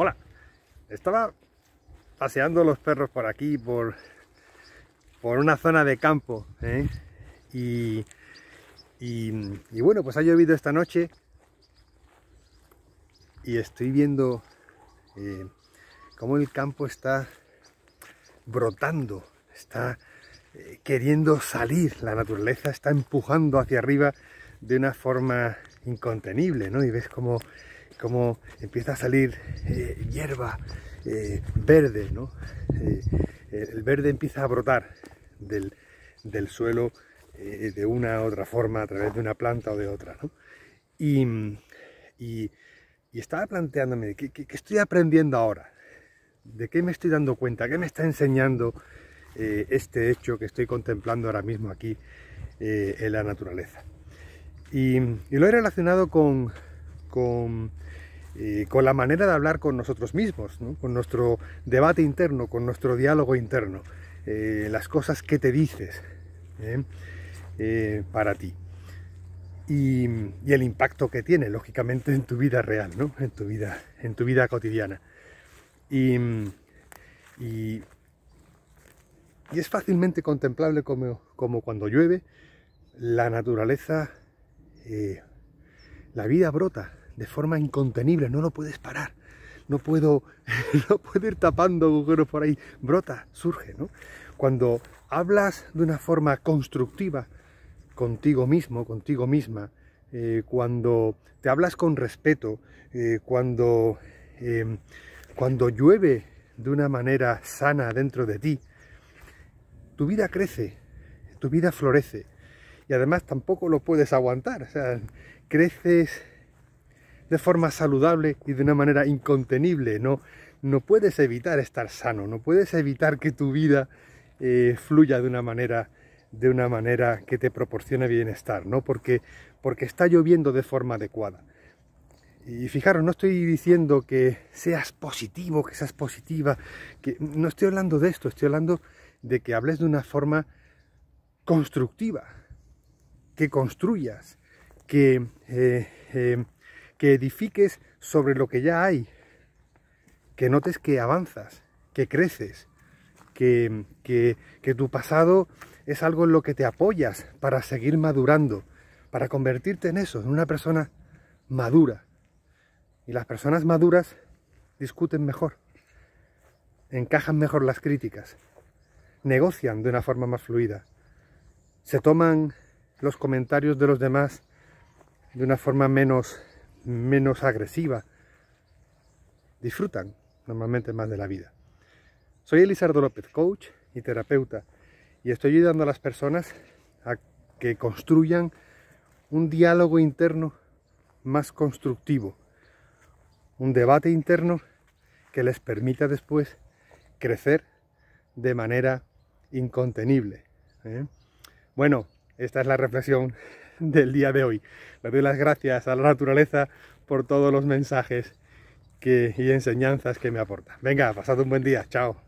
Hola, estaba paseando los perros por aquí, por, por una zona de campo, ¿eh? y, y, bueno, pues ha llovido esta noche y estoy viendo como eh, cómo el campo está brotando, está eh, queriendo salir, la naturaleza está empujando hacia arriba de una forma incontenible, ¿no? Y ves como cómo empieza a salir eh, hierba eh, verde, eh, el verde empieza a brotar del, suelo de una u otra forma, a través de una planta o de otra, Y, estaba planteándome, ¿qué, ¿qué, estoy aprendiendo ahora? ¿De qué me estoy dando cuenta? ¿Qué me está enseñando este hecho que estoy contemplando ahora mismo aquí en la naturaleza? y lo he relacionado con, eh, con, la manera de hablar con nosotros mismos, con nuestro debate interno, con nuestro diálogo interno, eh, las cosas que te dices ¿eh? para ti. Y, el impacto que tiene, lógicamente, en tu vida real, en, tu vida, en tu vida cotidiana. Y, es fácilmente contemplable como, cuando llueve, la naturaleza, la vida brota, de forma incontenible, no lo puedes parar. No puedo, no puedo ir tapando agujeros por ahí, brota, surge, ¿no? Cuando hablas de una forma constructiva contigo mismo, contigo misma, eh, cuando te hablas con respeto, eh, cuando, em, cuando llueve de una manera sana dentro de ti, tu vida crece, tu vida florece. Y además tampoco lo puedes aguantar. O creces de forma saludable y de una manera incontenible. No, no puedes evitar estar sano, no puedes evitar que tu vida eh, fluya de una manera de una manera que te proporcione bienestar, ¿no? Porque, porque está lloviendo de forma adecuada. Y fijaros, no estoy diciendo que seas positivo, que seas positiva, que no estoy hablando de esto, estoy hablando de que hables de una forma constructiva, que construyas, que eh, eh, que edifiques sobre lo que ya hay, que notes que avanzas, que creces, que, que, que tu pasado es algo en lo que te apoyas para seguir madurando, para convertirte en eso, en una persona madura. Y las personas maduras discuten mejor, encajan mejor las críticas, negocian de una forma más fluida, se toman los comentarios de los demás de una forma menos menos agresiva, disfrutan normalmente más de la vida. Soy Elizardo López, coach y terapeuta, y estoy ayudando a las personas a que construyan un diálogo interno más constructivo, un debate interno que les permita después crecer de manera incontenible. ¿eh? Bueno, esta es la reflexión del día de hoy. Le doy las gracias a la naturaleza por todos los mensajes y enseñanzas que me aporta. Venga, pasad un buen día. Chao.